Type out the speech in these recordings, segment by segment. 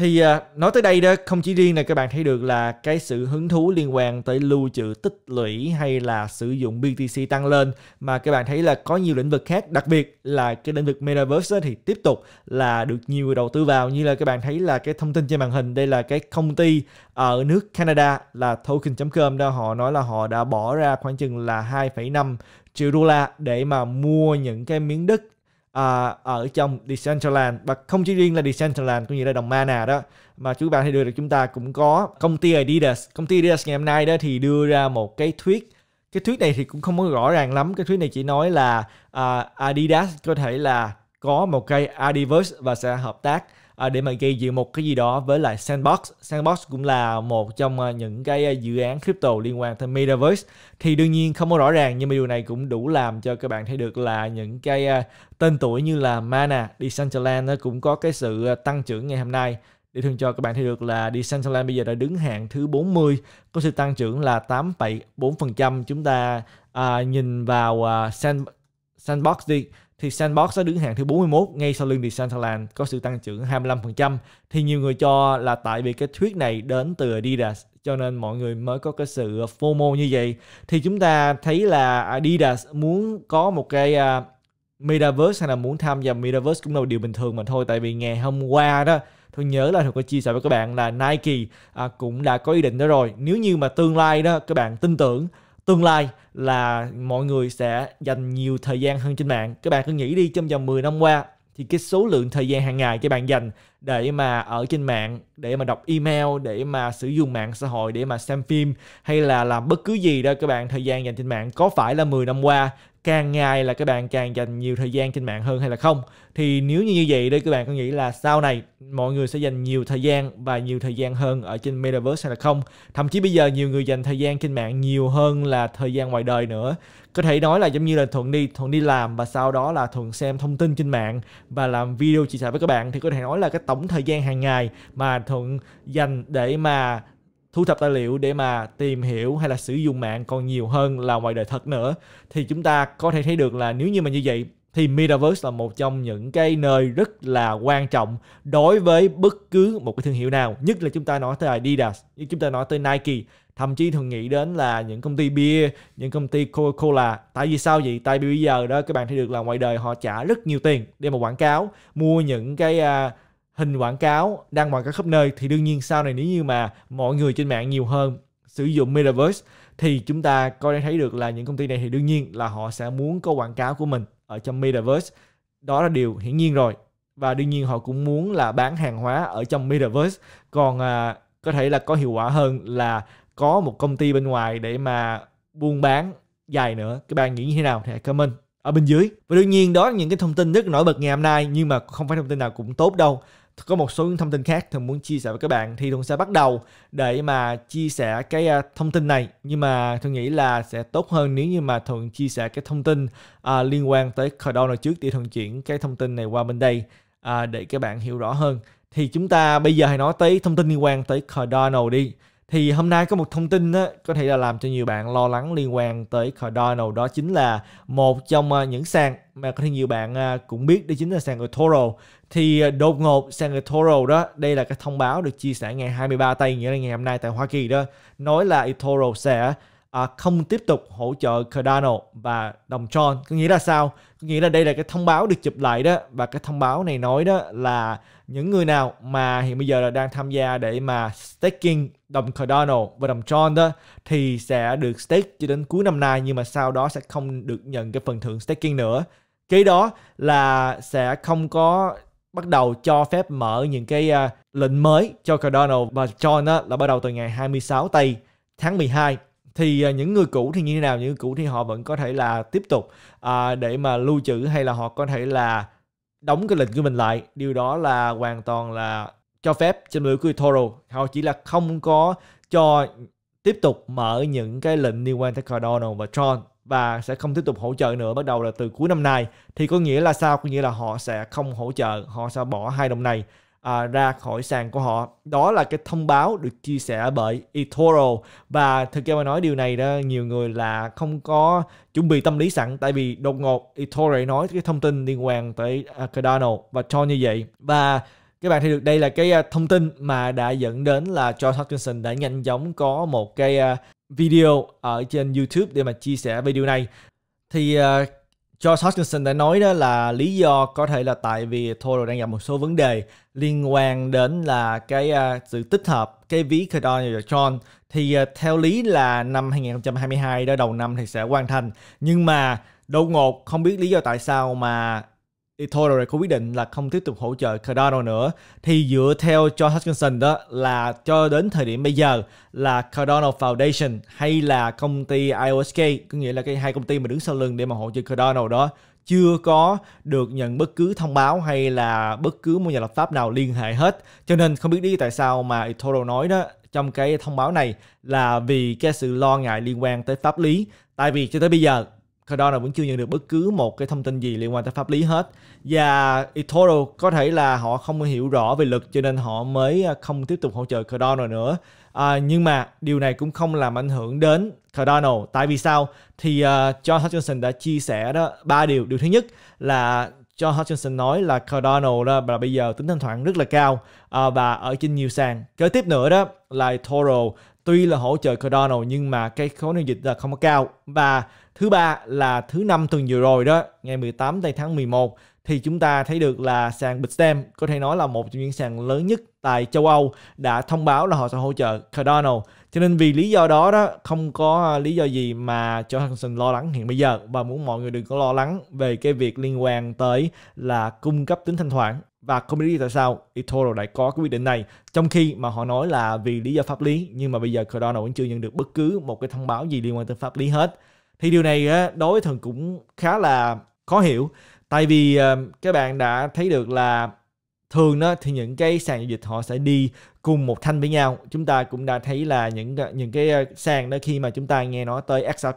thì à, nói tới đây đó không chỉ riêng là các bạn thấy được là cái sự hứng thú liên quan tới lưu trữ tích lũy hay là sử dụng BTC tăng lên mà các bạn thấy là có nhiều lĩnh vực khác đặc biệt là cái lĩnh vực metaverse thì tiếp tục là được nhiều người đầu tư vào như là các bạn thấy là cái thông tin trên màn hình đây là cái công ty ở nước Canada là token.com đó họ nói là họ đã bỏ ra khoảng chừng là 2,5 triệu đô la để mà mua những cái miếng đất à, ở trong Decentraland và không chỉ riêng là Decentraland cũng như là đồng mana đó mà chú bạn thấy đưa được chúng ta cũng có công ty Adidas công ty Adidas ngày hôm nay đó thì đưa ra một cái thuyết cái thuyết này thì cũng không có rõ ràng lắm cái thuyết này chỉ nói là à, Adidas có thể là có một cái Adiverse và sẽ hợp tác à, để mà gây dựng một cái gì đó với lại sandbox sandbox cũng là một trong à, những cái à, dự án crypto liên quan tới metaverse thì đương nhiên không có rõ ràng nhưng mà điều này cũng đủ làm cho các bạn thấy được là những cái à, tên tuổi như là mana decentraland nó cũng có cái sự tăng trưởng ngày hôm nay để thường cho các bạn thấy được là Decentraland bây giờ đã đứng hạng thứ 40 có sự tăng trưởng là 8,4% chúng ta à, nhìn vào à, sand, sandbox đi thì Sandbox đã đứng hạng thứ 41 ngay sau lưng Decentraland có sự tăng trưởng 25% thì nhiều người cho là tại vì cái thuyết này đến từ Adidas cho nên mọi người mới có cái sự FOMO như vậy thì chúng ta thấy là Adidas muốn có một cái uh, Metaverse hay là muốn tham gia Metaverse cũng là một điều bình thường mà thôi tại vì ngày hôm qua đó tôi nhớ là tôi có chia sẻ với các bạn là Nike à, cũng đã có ý định đó rồi nếu như mà tương lai đó các bạn tin tưởng tương lai là mọi người sẽ dành nhiều thời gian hơn trên mạng các bạn cứ nghĩ đi trong vòng 10 năm qua thì cái số lượng thời gian hàng ngày các bạn dành để mà ở trên mạng để mà đọc email để mà sử dụng mạng xã hội để mà xem phim hay là làm bất cứ gì đó các bạn thời gian dành trên mạng có phải là 10 năm qua càng ngày là các bạn càng dành nhiều thời gian trên mạng hơn hay là không thì nếu như như vậy đây các bạn có nghĩ là sau này mọi người sẽ dành nhiều thời gian và nhiều thời gian hơn ở trên metaverse hay là không thậm chí bây giờ nhiều người dành thời gian trên mạng nhiều hơn là thời gian ngoài đời nữa có thể nói là giống như là thuận đi thuận đi làm và sau đó là thuận xem thông tin trên mạng và làm video chia sẻ với các bạn thì có thể nói là cái tổng thời gian hàng ngày mà thuận dành để mà thu thập tài liệu để mà tìm hiểu hay là sử dụng mạng còn nhiều hơn là ngoài đời thật nữa thì chúng ta có thể thấy được là nếu như mà như vậy thì Metaverse là một trong những cái nơi rất là quan trọng đối với bất cứ một cái thương hiệu nào nhất là chúng ta nói tới Adidas như chúng ta nói tới Nike thậm chí thường nghĩ đến là những công ty bia những công ty Coca-Cola tại vì sao vậy tại vì bây giờ đó các bạn thấy được là ngoài đời họ trả rất nhiều tiền để mà quảng cáo mua những cái uh, hình quảng cáo đăng quảng cáo khắp nơi thì đương nhiên sau này nếu như mà mọi người trên mạng nhiều hơn sử dụng metaverse thì chúng ta có thể thấy được là những công ty này thì đương nhiên là họ sẽ muốn có quảng cáo của mình ở trong metaverse đó là điều hiển nhiên rồi và đương nhiên họ cũng muốn là bán hàng hóa ở trong metaverse còn à, có thể là có hiệu quả hơn là có một công ty bên ngoài để mà buôn bán dài nữa các bạn nghĩ như thế nào thì hãy comment ở bên dưới và đương nhiên đó là những cái thông tin rất nổi bật ngày hôm nay nhưng mà không phải thông tin nào cũng tốt đâu có một số thông tin khác thường muốn chia sẻ với các bạn thì thường sẽ bắt đầu để mà chia sẻ cái à, thông tin này nhưng mà thường nghĩ là sẽ tốt hơn nếu như mà thường chia sẻ cái thông tin à, liên quan tới Cardano trước để thường chuyển cái thông tin này qua bên đây à, để các bạn hiểu rõ hơn thì chúng ta bây giờ hãy nói tới thông tin liên quan tới Cardano đi thì hôm nay có một thông tin á, có thể là làm cho nhiều bạn lo lắng liên quan tới Cardano đó chính là một trong à, những sàn mà có thể nhiều bạn à, cũng biết đó chính là sàn của Toro thì à, đột ngột sàn của Toro đó đây là cái thông báo được chia sẻ ngày 23 tây nghĩa là ngày hôm nay tại Hoa Kỳ đó nói là Toro sẽ à, không tiếp tục hỗ trợ Cardano và đồng Tron có nghĩa là sao nghĩa là đây là cái thông báo được chụp lại đó và cái thông báo này nói đó là những người nào mà hiện bây giờ là đang tham gia để mà staking đồng Cardano và đồng Tron đó thì sẽ được stake cho đến cuối năm nay nhưng mà sau đó sẽ không được nhận cái phần thưởng staking nữa kế đó là sẽ không có bắt đầu cho phép mở những cái uh, lệnh mới cho Cardano và Tron đó là bắt đầu từ ngày 26 tây tháng 12 thì à, những người cũ thì như thế nào những người cũ thì họ vẫn có thể là tiếp tục à, để mà lưu trữ hay là họ có thể là đóng cái lệnh của mình lại điều đó là hoàn toàn là cho phép trên lưỡi của Toro họ chỉ là không có cho tiếp tục mở những cái lệnh liên quan tới Cardano và Tron và sẽ không tiếp tục hỗ trợ nữa bắt đầu là từ cuối năm nay thì có nghĩa là sao có nghĩa là họ sẽ không hỗ trợ họ sẽ bỏ hai đồng này à, ra khỏi sàn của họ. Đó là cái thông báo được chia sẻ bởi eToro và thực ra mà nói điều này đó nhiều người là không có chuẩn bị tâm lý sẵn tại vì đột ngột eToro nói cái thông tin liên quan tới à, Cardano và cho như vậy và các bạn thấy được đây là cái à, thông tin mà đã dẫn đến là George Hutchinson đã nhanh chóng có một cái à, video ở trên YouTube để mà chia sẻ về điều này thì George Hoskinson đã nói đó là lý do có thể là tại vì Toro đang gặp một số vấn đề liên quan đến là cái uh, sự tích hợp cái ví Cardano và Tron thì uh, theo lý là năm 2022 đó đầu năm thì sẽ hoàn thành nhưng mà đột ngột không biết lý do tại sao mà Ethereum có quyết định là không tiếp tục hỗ trợ Cardano nữa thì dựa theo John Hutchinson đó là cho đến thời điểm bây giờ là Cardano Foundation hay là công ty IOSK có nghĩa là cái hai công ty mà đứng sau lưng để mà hỗ trợ Cardano đó chưa có được nhận bất cứ thông báo hay là bất cứ một nhà lập pháp nào liên hệ hết cho nên không biết lý tại sao mà Etoro nói đó trong cái thông báo này là vì cái sự lo ngại liên quan tới pháp lý tại vì cho tới bây giờ thời vẫn chưa nhận được bất cứ một cái thông tin gì liên quan tới pháp lý hết và eToro có thể là họ không hiểu rõ về luật cho nên họ mới à, không tiếp tục hỗ trợ Cardano nữa à, nhưng mà điều này cũng không làm ảnh hưởng đến Cardano tại vì sao thì uh, John Hutchinson đã chia sẻ đó ba điều điều thứ nhất là John Hutchinson nói là Cardano đó là bây giờ tính thanh khoản rất là cao à, và ở trên nhiều sàn. Kế tiếp nữa đó là Toro tuy là hỗ trợ Cardano nhưng mà cái khối giao dịch là không có cao và thứ ba là thứ năm tuần vừa rồi đó ngày 18 tây tháng 11 thì chúng ta thấy được là sàn Bitstamp có thể nói là một trong những sàn lớn nhất tại châu Âu đã thông báo là họ sẽ hỗ trợ Cardano. Cho nên vì lý do đó đó không có lý do gì mà cho Johnson lo lắng hiện bây giờ và muốn mọi người đừng có lo lắng về cái việc liên quan tới là cung cấp tính thanh khoản và không biết tại sao eToro lại có cái quyết định này trong khi mà họ nói là vì lý do pháp lý nhưng mà bây giờ Cardano vẫn chưa nhận được bất cứ một cái thông báo gì liên quan tới pháp lý hết thì điều này đối với thần cũng khá là khó hiểu tại vì ờ, các bạn đã thấy được là thường đó thì những cái sàn giao dịch họ sẽ đi cùng một thanh với nhau chúng ta cũng đã thấy là những những cái ờ, sàn đó khi mà chúng ta nghe nói tới XRP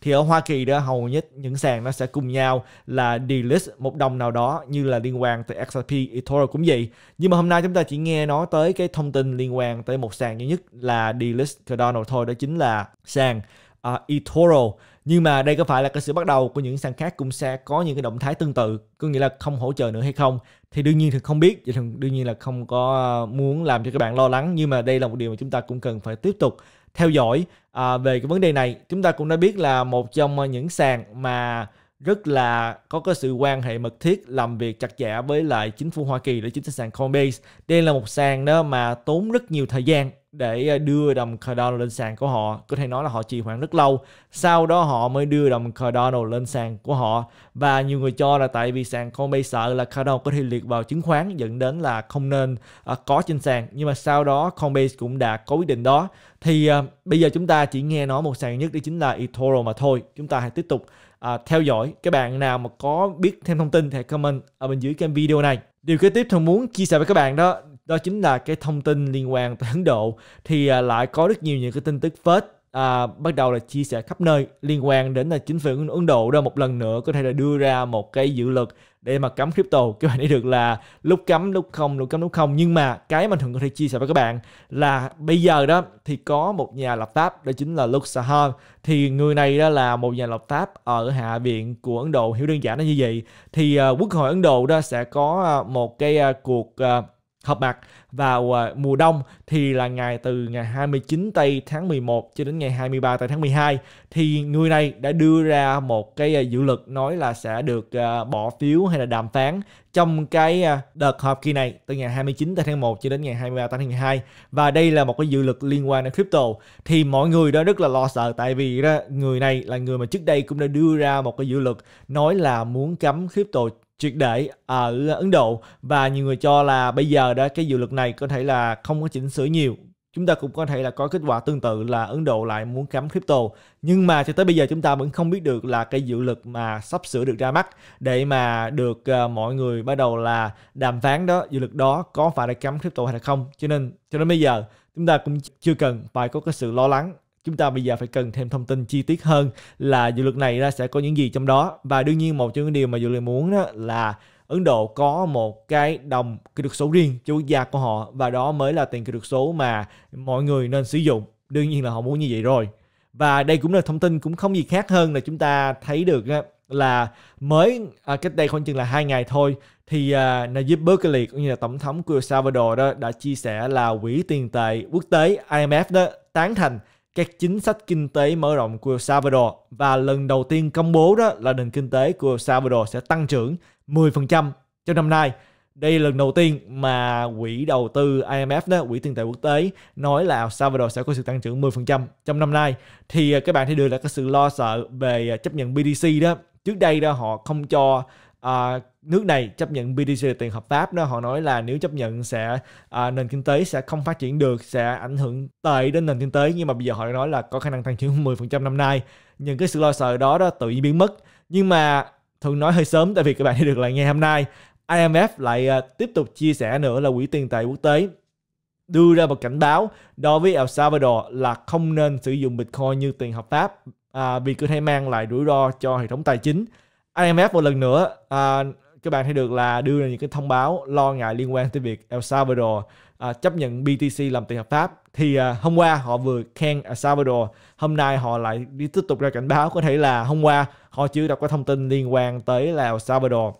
thì ở Hoa Kỳ đó hầu nhất những sàn nó sẽ cùng nhau là delist một đồng nào đó như là liên quan tới XRP Ethereum cũng vậy nhưng mà hôm nay chúng ta chỉ nghe nói tới cái thông tin liên quan tới một sàn duy nhất là delist Cardano thôi đó chính là sàn uh, ờ, Ethereum nhưng mà đây có phải là cái sự bắt đầu của những sàn khác cũng sẽ có những cái động thái tương tự có nghĩa là không hỗ trợ nữa hay không thì đương nhiên thì không biết thì đương nhiên là không có ờ, muốn làm cho các bạn lo lắng nhưng mà đây là một điều mà chúng ta cũng cần phải tiếp tục theo dõi à, về cái vấn đề này chúng ta cũng đã biết là một trong những sàn mà rất là có cái sự quan hệ mật thiết làm việc chặt chẽ với lại chính phủ Hoa Kỳ để chính sàn Coinbase đây là một sàn đó mà tốn rất nhiều thời gian để ờ, đưa đồng Cardano lên sàn của họ. Có thể nói là họ trì hoãn rất lâu. Sau đó họ mới đưa đồng Cardano lên sàn của họ. Và nhiều người cho là tại vì sàn Coinbase sợ là Cardano có thể liệt vào chứng khoán dẫn đến là không nên uh, có trên sàn. Nhưng mà sau đó Coinbase cũng đã có quyết định đó. Thì uh, bây giờ chúng ta chỉ nghe nói một sàn nhất đó chính là eToro mà thôi. Chúng ta hãy tiếp tục à, theo dõi. Các bạn nào mà có biết thêm thông tin thì hãy comment ở bên dưới cái video này. Điều kế tiếp tôi muốn chia sẻ với các bạn đó đó chính là cái thông tin liên quan tới Ấn Độ thì à, lại có rất nhiều những cái tin tức phết à, bắt đầu là chia sẻ khắp nơi liên quan đến là chính phủ Ấn Độ đó một lần nữa có thể là đưa ra một cái dự luật để mà cấm crypto các bạn thấy được là lúc cấm lúc không lúc cấm lúc không nhưng mà cái mà thường có thể chia sẻ với các bạn là bây giờ đó thì có một nhà lập pháp đó chính là Luke Sahar thì người này đó là một nhà lập pháp ở hạ viện của Ấn Độ hiểu đơn giản nó như vậy thì uh, quốc hội Ấn Độ đó sẽ có à, một cái uh, cuộc uh, hợp bạc vào à, mùa đông thì là ngày từ ngày 29 tây tháng 11 cho đến ngày 23 tây tháng 12 thì người này đã đưa ra một cái à, dự luật nói là sẽ được à, bỏ phiếu hay là đàm phán trong cái đợt họp kỳ này từ ngày 29 tây tháng 1 cho đến ngày 23 tây tháng 12 và đây là một cái dự luật liên quan đến crypto thì mọi người đó rất là lo sợ tại vì đó, người này là người mà trước đây cũng đã đưa ra một cái dự luật nói là muốn cấm crypto triệt để ở à, Ấn Độ và nhiều người cho là bây giờ đó cái dự luật này có thể là không có chỉnh sửa nhiều chúng ta cũng có thể là có kết quả tương tự là Ấn Độ lại muốn cấm crypto nhưng mà cho tới bây giờ chúng ta vẫn không biết được là cái dự luật mà sắp sửa được ra mắt để mà được ờ, mọi người bắt đầu là đàm phán đó dự luật đó có phải là cấm crypto hay là không cho nên cho nên bây giờ chúng ta cũng chưa cần phải có cái sự lo lắng chúng ta bây giờ phải cần thêm thông tin chi tiết hơn là dự luật này ra sẽ có những gì trong đó và đương nhiên một trong những điều mà dự luật muốn đó là Ấn Độ có một cái đồng kỹ thuật số riêng cho quốc gia của họ và đó mới là tiền kỹ thuật số mà mọi người nên sử dụng. Đương nhiên là họ muốn như vậy rồi. Và đây cũng là thông tin cũng không gì khác hơn là chúng ta thấy được là mới à, cách đây khoảng chừng là hai ngày thôi thì à, Najib Bukele cũng như là tổng thống của El Salvador đó đã chia sẻ là quỹ tiền tệ quốc tế IMF đó tán thành các chính sách kinh tế mở rộng của El Salvador và lần đầu tiên công bố đó là nền kinh tế của El Salvador sẽ tăng trưởng 10% trong năm nay. Đây là lần đầu tiên mà quỹ đầu tư IMF đó, quỹ tiền tệ quốc tế nói là El Salvador sẽ có sự tăng trưởng 10% trong năm nay. Thì à, các bạn thấy được là cái sự lo sợ về à, chấp nhận BDC đó. Trước đây đó họ không cho uh, nước này chấp nhận BTC là tiền hợp pháp đó họ nói là nếu chấp nhận sẽ à, nền kinh tế sẽ không phát triển được sẽ ảnh hưởng tệ đến nền kinh tế nhưng mà bây giờ họ nói là có khả năng tăng trưởng 10% năm nay nhưng cái sự lo sợ đó đó tự nhiên biến mất nhưng mà thường nói hơi sớm tại vì các bạn đã được lại nghe hôm nay IMF lại à, tiếp tục chia sẻ nữa là quỹ tiền tệ quốc tế đưa ra một cảnh báo đối với El Salvador là không nên sử dụng Bitcoin như tiền hợp pháp à, vì cứ thể mang lại rủi ro cho hệ thống tài chính IMF một lần nữa à, các bạn thấy được là đưa ra những cái thông báo lo ngại liên quan tới việc El Salvador à, chấp nhận BTC làm tiền hợp pháp thì à, hôm qua họ vừa khen El Salvador hôm nay họ lại đi tiếp tục ra cảnh báo có thể là hôm qua họ chưa đọc có thông tin liên quan tới là El Salvador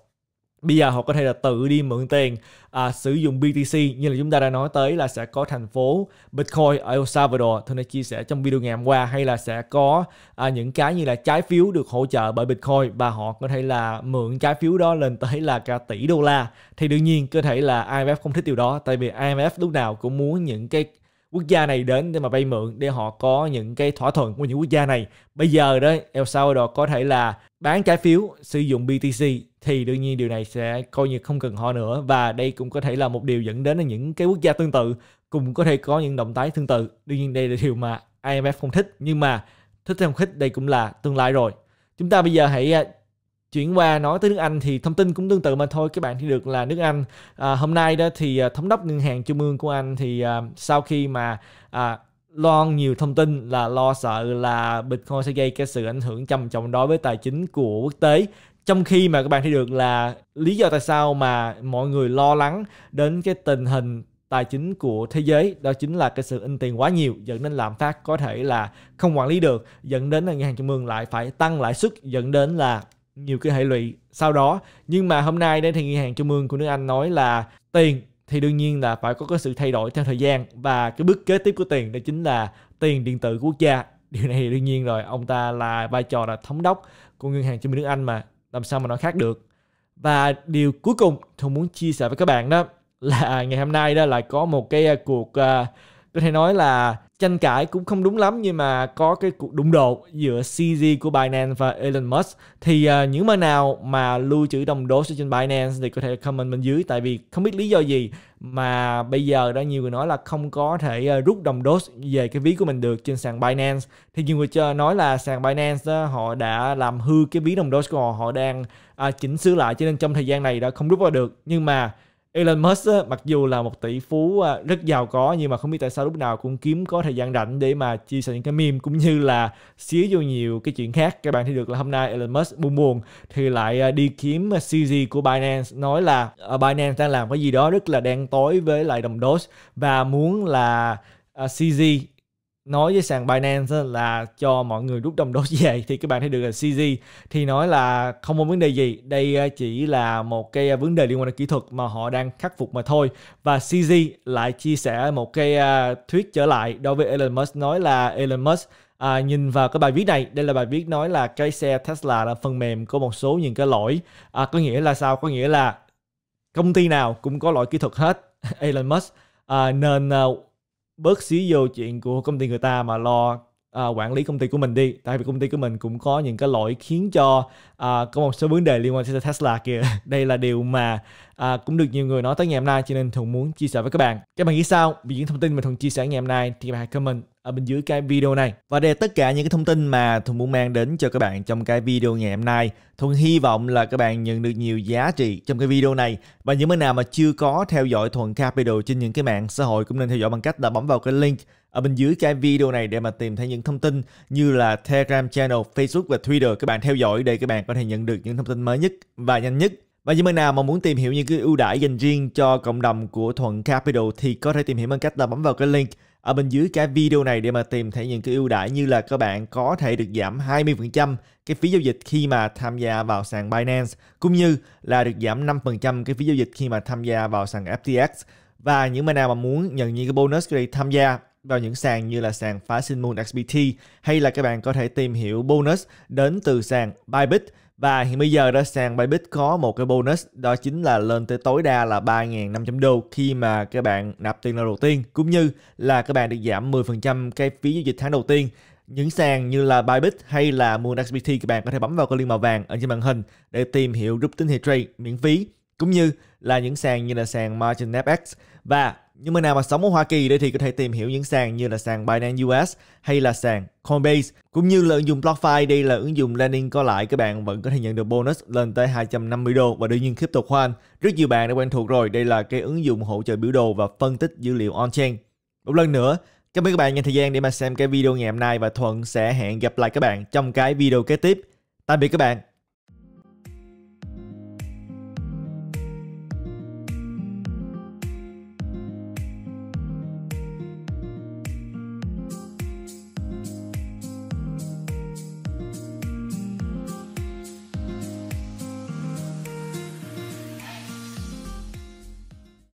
bây giờ họ có thể là tự đi mượn tiền à, sử dụng BTC như là chúng ta đã nói tới là sẽ có thành phố Bitcoin ở El Salvador tôi đã chia sẻ trong video ngày hôm qua hay là sẽ có à, những cái như là trái phiếu được hỗ trợ bởi Bitcoin và họ có thể là mượn trái phiếu đó lên tới là cả tỷ đô la thì đương nhiên có thể là IMF không thích điều đó tại vì IMF lúc nào cũng muốn những cái quốc gia này đến để mà vay mượn để họ có những cái thỏa thuận của những quốc gia này. Bây giờ đó El Salvador có thể là bán trái phiếu sử dụng BTC thì đương nhiên điều này sẽ coi như không cần họ nữa và đây cũng có thể là một điều dẫn đến là những cái quốc gia tương tự cũng có thể có những động thái tương tự. Đương nhiên đây là điều mà IMF không thích nhưng mà thích hay không thích đây cũng là tương lai rồi. Chúng ta bây giờ hãy à, chuyển qua nói tới nước Anh thì thông tin cũng tương tự mà thôi các bạn thì được là nước Anh à, hôm nay đó thì à, thống đốc ngân hàng trung ương của Anh thì à, sau khi mà à, lo nhiều thông tin là lo sợ là Bitcoin sẽ gây cái sự ảnh hưởng trầm trọng đối với tài chính của quốc tế trong khi mà các bạn thấy được là lý do tại sao mà mọi người lo lắng đến cái tình hình tài chính của thế giới đó chính là cái sự in tiền quá nhiều dẫn đến lạm phát có thể là không quản lý được dẫn đến là ngân hàng trung ương lại phải tăng lãi suất dẫn đến là nhiều cái hệ lụy sau đó nhưng mà hôm nay đây thì ngân hàng trung ương của nước anh nói là tiền thì đương nhiên là phải có cái sự thay đổi theo thời gian và cái bước kế tiếp của tiền đó chính là tiền điện tử của quốc gia điều này thì đương nhiên rồi ông ta là vai trò là thống đốc của ngân hàng trung ương nước anh mà làm sao mà nói khác được và điều cuối cùng tôi muốn chia sẻ với các bạn đó là ngày hôm nay đó lại có một cái cuộc uh, có thể nói là tranh cãi cũng không đúng lắm nhưng mà có cái cuộc đụng độ giữa CZ của Binance và Elon Musk thì uh, những mà nào mà lưu trữ đồng đô trên Binance thì có thể comment bên dưới tại vì không biết lý do gì mà bây giờ đã nhiều người nói là không có thể uh, rút đồng đô về cái ví của mình được trên sàn Binance thì nhiều người chờ nói là sàn Binance đó, họ đã làm hư cái ví đồng đô của họ họ đang uh, chỉnh sửa lại cho nên trong thời gian này đã không rút vào được nhưng mà Elon Musk á, mặc dù là một tỷ phú à, rất giàu có nhưng mà không biết tại sao lúc nào cũng kiếm có thời gian rảnh để mà chia sẻ những cái meme cũng như là xíu vô nhiều cái chuyện khác. Các bạn thấy được là hôm nay Elon Musk buồn buồn thì lại à, đi kiếm CZ của Binance nói là à, Binance đang làm cái gì đó rất là đen tối với lại đồng Doge và muốn là CZ nói với sàn Binance là cho mọi người rút đồng đô về thì các bạn thấy được là CZ thì nói là không có vấn đề gì đây chỉ là một cái à, vấn đề liên quan đến kỹ thuật mà họ đang khắc phục mà thôi và CZ lại chia sẻ một cái à, thuyết trở lại đối với Elon Musk nói là Elon Musk À, nhìn vào cái bài viết này, đây là bài viết nói là cái xe Tesla là phần mềm có một số những cái lỗi. À, có nghĩa là sao? Có nghĩa là công ty nào cũng có lỗi kỹ thuật hết. Elon Musk à, nên à, bớt xí vô chuyện của công ty người ta mà lo à, quản lý công ty của mình đi tại vì công ty của mình cũng có những cái lỗi khiến cho à, có một số vấn đề liên quan tới Tesla kìa đây là điều mà à, cũng được nhiều người nói tới ngày hôm nay cho nên thường muốn chia sẻ với các bạn các bạn nghĩ sao về những thông tin mà thường chia sẻ ngày hôm nay thì các bạn hãy comment ở bên dưới cái video này. Và đây là tất cả những cái thông tin mà Thuận muốn mang đến cho các bạn trong cái video ngày hôm nay. Thuận hy vọng là các bạn nhận được nhiều giá trị trong cái video này. Và những bạn nào mà chưa có theo dõi Thuận Capital trên những cái mạng xã hội cũng nên theo dõi bằng cách là bấm vào cái link ở bên dưới cái video này để mà tìm thấy những thông tin như là Telegram channel, Facebook và Twitter các bạn theo dõi để các bạn có thể nhận được những thông tin mới nhất và nhanh nhất. Và những bạn nào mà muốn tìm hiểu những cái ưu đãi dành riêng cho cộng đồng của Thuận Capital thì có thể tìm hiểu bằng cách là bấm vào cái link ở bên dưới cái video này để mà tìm thấy những cái ưu đãi như là các bạn có thể được giảm 20% cái phí giao dịch khi mà tham gia vào sàn Binance cũng như là được giảm 5% cái phí giao dịch khi mà tham gia vào sàn FTX và những bạn nào mà muốn nhận những cái bonus để tham gia vào những sàn như là sàn Phá Sinh Moon XBT hay là các bạn có thể tìm hiểu bonus đến từ sàn Bybit và hiện bây giờ đó sàn Bybit có một cái bonus đó chính là lên tới tối đa là 3.500 đô khi mà các bạn nạp tiền lần đầu tiên cũng như là các bạn được giảm 10% cái phí giao dịch tháng đầu tiên. Những sàn như là Bybit hay là MoonXBT các bạn có thể bấm vào cái link màu vàng ở trên màn hình để tìm hiểu group tín hiệu trade miễn phí cũng như là những sàn như là sàn Margin FX và nhưng mà nào mà sống ở Hoa Kỳ đây thì có thể tìm hiểu những sàn như là sàn Binance US hay là sàn Coinbase. Cũng như là ứng dụng BlockFi, đây là ứng dụng landing có lãi các bạn vẫn có thể nhận được bonus lên tới 250 đô và đương nhiên crypto khoan. Rất nhiều bạn đã quen thuộc rồi, đây là cái ứng dụng hỗ trợ biểu đồ và phân tích dữ liệu on-chain. Một lần nữa, cảm ơn các bạn dành thời gian để mà xem cái video ngày hôm nay và Thuận sẽ hẹn gặp lại các bạn trong cái video kế tiếp. Tạm biệt các bạn.